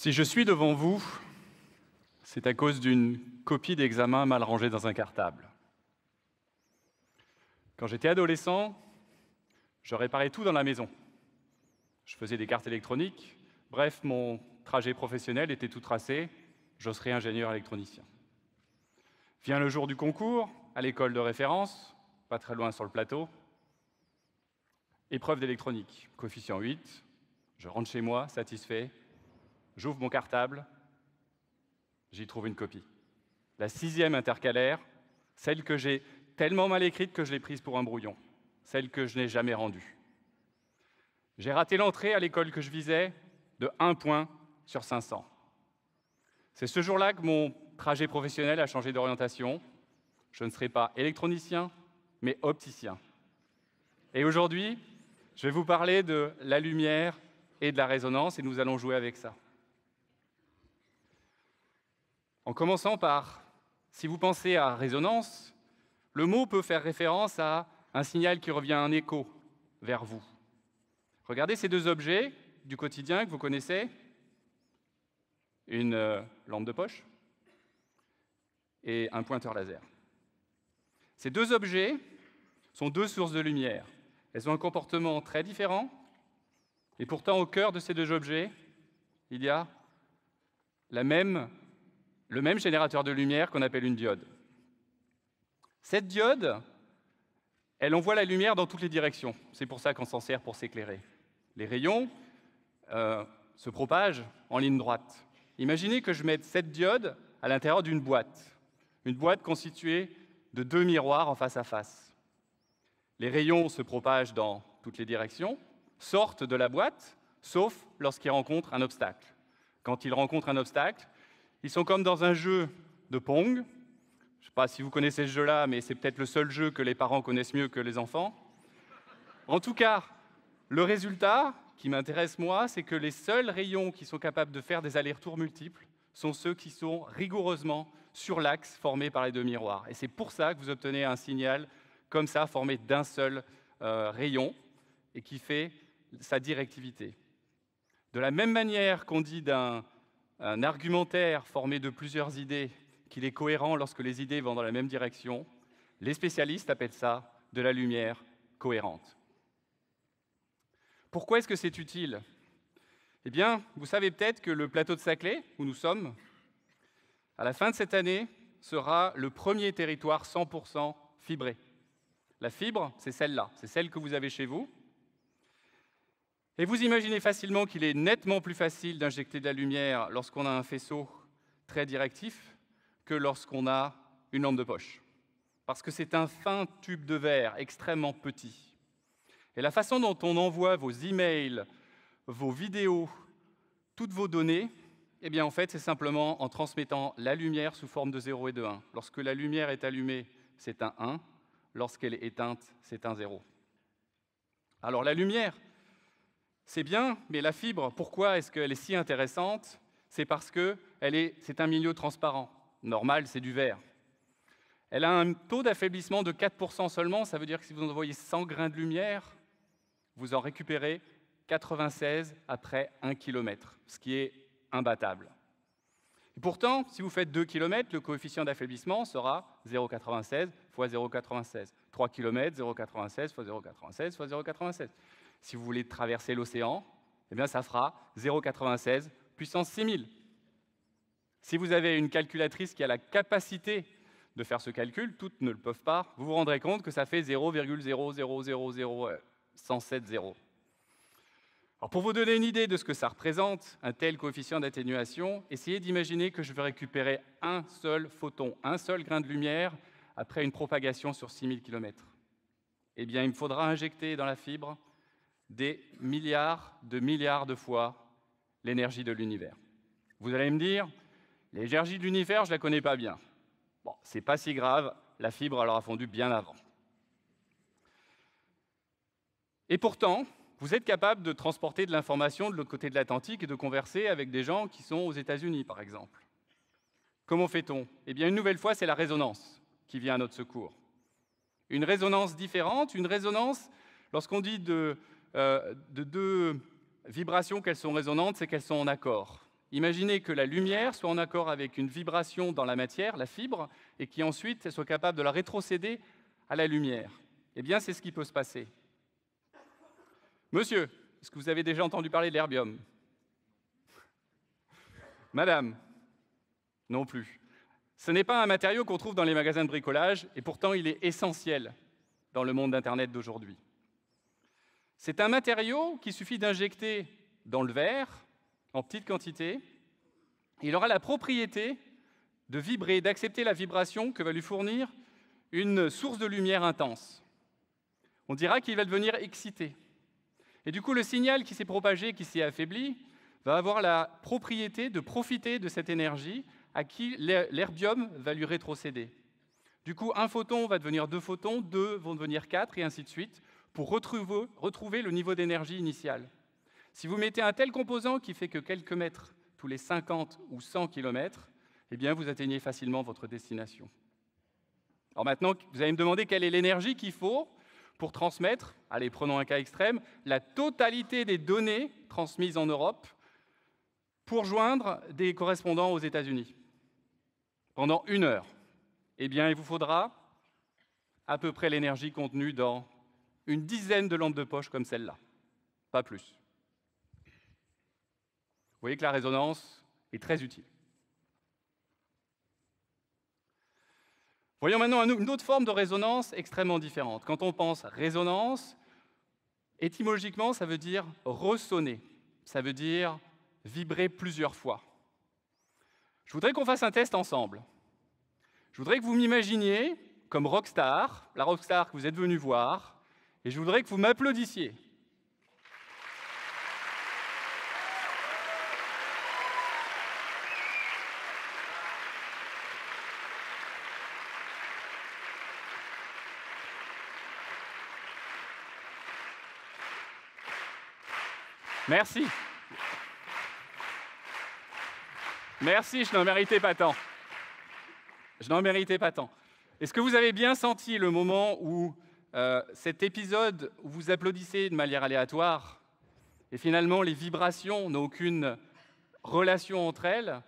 Si je suis devant vous, c'est à cause d'une copie d'examen mal rangée dans un cartable. Quand j'étais adolescent, je réparais tout dans la maison. Je faisais des cartes électroniques. Bref, mon trajet professionnel était tout tracé. Je serai ingénieur électronicien. Vient le jour du concours, à l'école de référence, pas très loin sur le plateau. Épreuve d'électronique, coefficient 8. Je rentre chez moi, satisfait, J'ouvre mon cartable, j'y trouve une copie. La sixième intercalaire, celle que j'ai tellement mal écrite que je l'ai prise pour un brouillon, celle que je n'ai jamais rendue. J'ai raté l'entrée à l'école que je visais de 1 point sur 500. C'est ce jour-là que mon trajet professionnel a changé d'orientation. Je ne serai pas électronicien, mais opticien. Et aujourd'hui, je vais vous parler de la lumière et de la résonance, et nous allons jouer avec ça. En commençant par, si vous pensez à résonance, le mot peut faire référence à un signal qui revient en écho vers vous. Regardez ces deux objets du quotidien que vous connaissez. Une euh, lampe de poche et un pointeur laser. Ces deux objets sont deux sources de lumière. Elles ont un comportement très différent, et pourtant au cœur de ces deux objets, il y a la même le même générateur de lumière qu'on appelle une diode. Cette diode, elle envoie la lumière dans toutes les directions. C'est pour ça qu'on s'en sert pour s'éclairer. Les rayons euh, se propagent en ligne droite. Imaginez que je mette cette diode à l'intérieur d'une boîte, une boîte constituée de deux miroirs en face à face. Les rayons se propagent dans toutes les directions, sortent de la boîte, sauf lorsqu'ils rencontrent un obstacle. Quand ils rencontrent un obstacle, ils sont comme dans un jeu de Pong. Je ne sais pas si vous connaissez ce jeu-là, mais c'est peut-être le seul jeu que les parents connaissent mieux que les enfants. En tout cas, le résultat qui m'intéresse moi, c'est que les seuls rayons qui sont capables de faire des allers-retours multiples sont ceux qui sont rigoureusement sur l'axe formé par les deux miroirs. Et c'est pour ça que vous obtenez un signal comme ça, formé d'un seul euh, rayon, et qui fait sa directivité. De la même manière qu'on dit d'un un argumentaire formé de plusieurs idées, qu'il est cohérent lorsque les idées vont dans la même direction. Les spécialistes appellent ça de la lumière cohérente. Pourquoi est-ce que c'est utile Eh bien, vous savez peut-être que le plateau de Saclay, où nous sommes, à la fin de cette année, sera le premier territoire 100% fibré. La fibre, c'est celle-là, c'est celle que vous avez chez vous, et vous imaginez facilement qu'il est nettement plus facile d'injecter de la lumière lorsqu'on a un faisceau très directif que lorsqu'on a une lampe de poche. Parce que c'est un fin tube de verre extrêmement petit. Et la façon dont on envoie vos emails, vos vidéos, toutes vos données, eh bien en fait, c'est simplement en transmettant la lumière sous forme de 0 et de 1. Lorsque la lumière est allumée, c'est un 1. Lorsqu'elle est éteinte, c'est un 0. Alors la lumière, c'est bien, mais la fibre, pourquoi est-ce qu'elle est si intéressante C'est parce que c'est est un milieu transparent. Normal, c'est du verre. Elle a un taux d'affaiblissement de 4% seulement, ça veut dire que si vous envoyez 100 grains de lumière, vous en récupérez 96 après 1 km, ce qui est imbattable. Et pourtant, si vous faites 2 km, le coefficient d'affaiblissement sera 0,96 x 0,96. 3 km, 0,96 x 0,96 x 0,96 si vous voulez traverser l'océan, eh bien ça fera 0,96 puissance 6000. Si vous avez une calculatrice qui a la capacité de faire ce calcul, toutes ne le peuvent pas, vous vous rendrez compte que ça fait 0,00001070. Alors pour vous donner une idée de ce que ça représente, un tel coefficient d'atténuation, essayez d'imaginer que je veux récupérer un seul photon, un seul grain de lumière, après une propagation sur 6000 km. Eh bien, il me faudra injecter dans la fibre des milliards de milliards de fois l'énergie de l'univers. Vous allez me dire, l'énergie de l'univers, je ne la connais pas bien. Bon, c'est pas si grave, la fibre alors a fondu bien avant. Et pourtant, vous êtes capable de transporter de l'information de l'autre côté de l'Atlantique et de converser avec des gens qui sont aux États-Unis, par exemple. Comment fait-on Eh bien, une nouvelle fois, c'est la résonance qui vient à notre secours. Une résonance différente, une résonance, lorsqu'on dit de euh, de deux vibrations qu'elles sont résonantes, c'est qu'elles sont en accord. Imaginez que la lumière soit en accord avec une vibration dans la matière, la fibre, et qui ensuite elle soit capable de la rétrocéder à la lumière. Eh bien, c'est ce qui peut se passer. Monsieur, est-ce que vous avez déjà entendu parler de l'herbium Madame Non plus. Ce n'est pas un matériau qu'on trouve dans les magasins de bricolage, et pourtant il est essentiel dans le monde d'Internet d'aujourd'hui. C'est un matériau qui suffit d'injecter dans le verre en petite quantité. Il aura la propriété de vibrer, d'accepter la vibration que va lui fournir une source de lumière intense. On dira qu'il va devenir excité. Et du coup, le signal qui s'est propagé, qui s'est affaibli, va avoir la propriété de profiter de cette énergie à qui l'herbium va lui rétrocéder. Du coup, un photon va devenir deux photons, deux vont devenir quatre, et ainsi de suite, pour retrouver, le niveau d'énergie initial. Si vous mettez un tel composant qui fait que quelques mètres tous les 50 ou 100 km, eh bien vous atteignez facilement votre destination. Alors maintenant, vous allez me demander quelle est l'énergie qu'il faut pour transmettre, allez, prenons un cas extrême, la totalité des données transmises en Europe pour joindre des correspondants aux États-Unis pendant une heure. Eh bien, il vous faudra à peu près l'énergie contenue dans une dizaine de lampes de poche comme celle-là, pas plus. Vous voyez que la résonance est très utile. Voyons maintenant une autre forme de résonance extrêmement différente. Quand on pense résonance, étymologiquement, ça veut dire ressonner, ça veut dire vibrer plusieurs fois. Je voudrais qu'on fasse un test ensemble. Je voudrais que vous m'imaginiez comme rockstar, la rockstar que vous êtes venu voir, et je voudrais que vous m'applaudissiez. Merci. Merci, je n'en méritais pas tant. Je n'en méritais pas tant. Est-ce que vous avez bien senti le moment où euh, cet épisode où vous applaudissez de manière aléatoire, et finalement les vibrations n'ont aucune relation entre elles,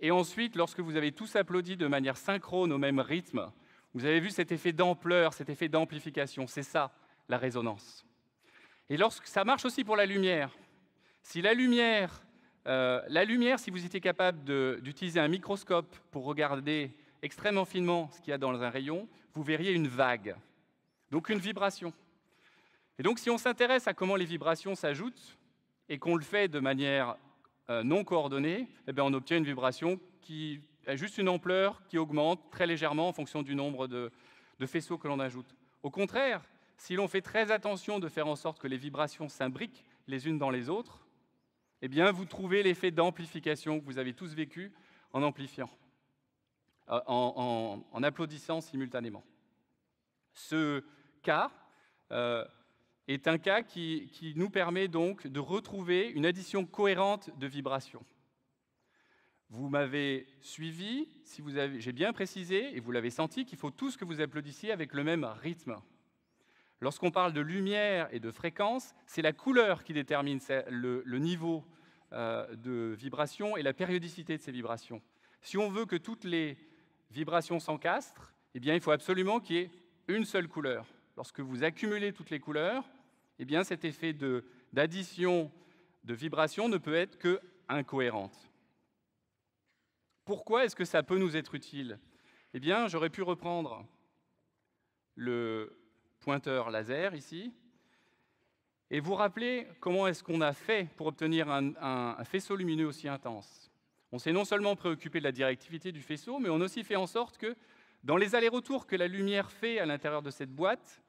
et ensuite lorsque vous avez tous applaudi de manière synchrone au même rythme, vous avez vu cet effet d'ampleur, cet effet d'amplification, c'est ça la résonance. Et ça marche aussi pour la lumière, si la lumière, euh, si vous étiez capable d'utiliser un microscope pour regarder extrêmement finement ce qu'il y a dans un rayon, vous verriez une vague donc une vibration. Et donc si on s'intéresse à comment les vibrations s'ajoutent et qu'on le fait de manière euh, non coordonnée, eh bien, on obtient une vibration qui a juste une ampleur qui augmente très légèrement en fonction du nombre de, faisceaux que l'on ajoute. Au contraire, si l'on fait très attention de faire en sorte que les vibrations s'imbriquent les unes dans les autres, eh bien, vous trouvez l'effet d'amplification que vous avez tous vécu en amplifiant, euh, en applaudissant simultanément. Ce cas euh, est un cas qui, nous permet donc de retrouver une addition cohérente de vibrations. Vous m'avez suivi, si vous avez, j'ai bien précisé, et vous l'avez senti, qu'il faut tous que vous applaudissiez avec le même rythme. Lorsqu'on parle de lumière et de fréquence, c'est la couleur qui détermine le, niveau euh, de vibration et la périodicité de ces vibrations. Si on veut que toutes les vibrations s'encastrent, eh bien, il faut absolument qu'il y ait une seule couleur. Lorsque vous accumulez toutes les couleurs, eh bien cet effet d'addition de, vibration ne peut être que incohérente. Pourquoi est-ce que ça peut nous être utile Eh bien, j'aurais pu reprendre le pointeur laser ici et vous rappeler comment est-ce qu'on a fait pour obtenir un faisceau lumineux aussi intense. On s'est non seulement préoccupé de la directivité du faisceau, mais on a aussi fait en sorte que dans les allers-retours que la lumière fait à l'intérieur de cette boîte,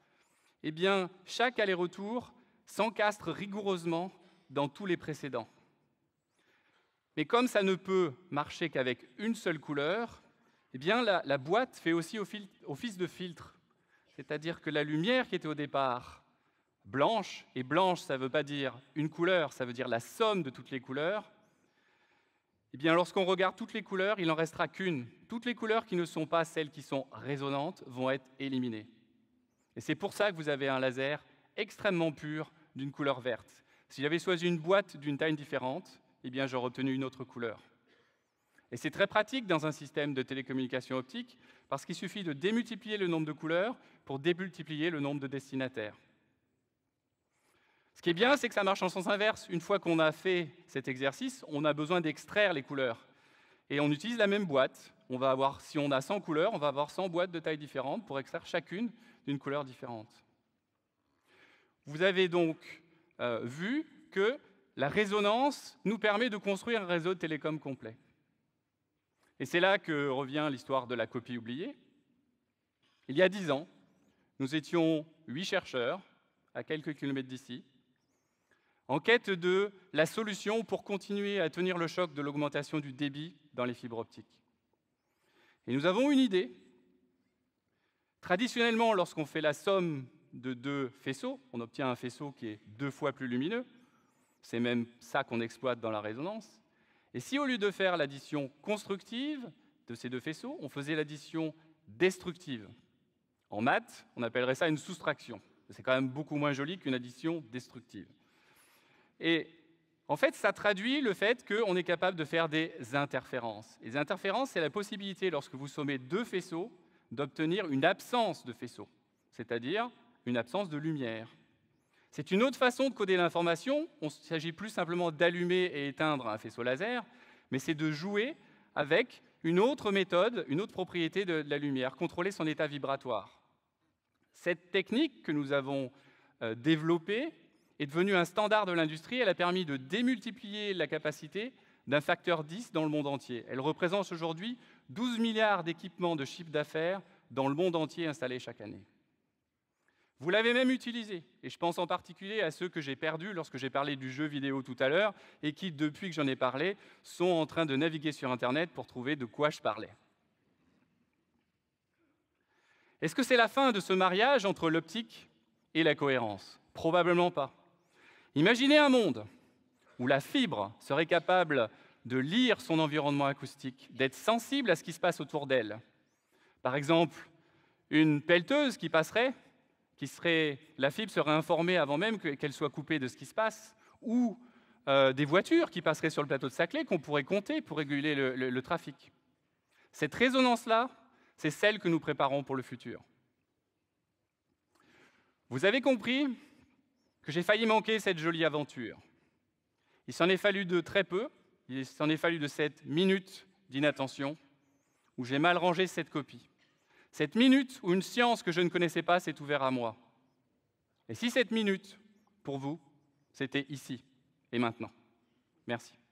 eh bien, chaque aller-retour s'encastre rigoureusement dans tous les précédents. Mais comme ça ne peut marcher qu'avec une seule couleur, eh bien, la, la boîte fait aussi office de filtre. C'est-à-dire que la lumière qui était au départ blanche, et blanche, ça ne veut pas dire une couleur, ça veut dire la somme de toutes les couleurs, eh bien, lorsqu'on regarde toutes les couleurs, il n'en restera qu'une. Toutes les couleurs qui ne sont pas celles qui sont résonantes vont être éliminées. Et c'est pour ça que vous avez un laser extrêmement pur d'une couleur verte. Si j'avais choisi une boîte d'une taille différente, eh bien, j'aurais obtenu une autre couleur. Et c'est très pratique dans un système de télécommunication optique, parce qu'il suffit de démultiplier le nombre de couleurs pour démultiplier le nombre de destinataires. Ce qui est bien, c'est que ça marche en sens inverse. Une fois qu'on a fait cet exercice, on a besoin d'extraire les couleurs. Et on utilise la même boîte. On va avoir, si on a 100 couleurs, on va avoir 100 boîtes de tailles différentes pour extraire chacune d'une couleur différente. Vous avez donc euh, vu que la résonance nous permet de construire un réseau de télécom complet. Et c'est là que revient l'histoire de la copie oubliée. Il y a 10 ans, nous étions huit chercheurs à quelques kilomètres d'ici, en quête de la solution pour continuer à tenir le choc de l'augmentation du débit dans les fibres optiques. Et nous avons une idée. Traditionnellement, lorsqu'on fait la somme de deux faisceaux, on obtient un faisceau qui est deux fois plus lumineux. C'est même ça qu'on exploite dans la résonance. Et si au lieu de faire l'addition constructive de ces deux faisceaux, on faisait l'addition destructive En maths, on appellerait ça une soustraction. C'est quand même beaucoup moins joli qu'une addition destructive. Et en fait, ça traduit le fait qu'on est capable de faire des interférences. les interférences, c'est la possibilité, lorsque vous sommez deux faisceaux, d'obtenir une absence de faisceau, c'est-à-dire une absence de lumière. C'est une autre façon de coder l'information. Il ne s'agit plus simplement d'allumer et éteindre un faisceau laser, mais c'est de jouer avec une autre méthode, une autre propriété de, la lumière, contrôler son état vibratoire. Cette technique que nous avons euh, développée est devenue un standard de l'industrie. Elle a permis de démultiplier la capacité d'un facteur 10 dans le monde entier. Elle représente aujourd'hui 12 milliards d'équipements de chiffre d'affaires dans le monde entier installés chaque année. Vous l'avez même utilisé, et je pense en particulier à ceux que j'ai perdus lorsque j'ai parlé du jeu vidéo tout à l'heure, et qui, depuis que j'en ai parlé, sont en train de naviguer sur Internet pour trouver de quoi je parlais. Est-ce que c'est la fin de ce mariage entre l'optique et la cohérence Probablement pas. Imaginez un monde où la fibre serait capable de lire son environnement acoustique, d'être sensible à ce qui se passe autour d'elle. Par exemple, une pelleteuse qui passerait, qui serait, la fibre serait informée avant même qu'elle soit coupée de ce qui se passe, ou euh, des voitures qui passeraient sur le plateau de Saclay qu'on pourrait compter pour réguler le trafic. Cette résonance-là, c'est celle que nous préparons pour le futur. Vous avez compris que j'ai failli manquer cette jolie aventure. Il s'en est fallu de très peu, il s'en est fallu de cette minute d'inattention où j'ai mal rangé cette copie. Cette minute où une science que je ne connaissais pas s'est ouverte à moi. Et si cette minute, pour vous, c'était ici et maintenant Merci.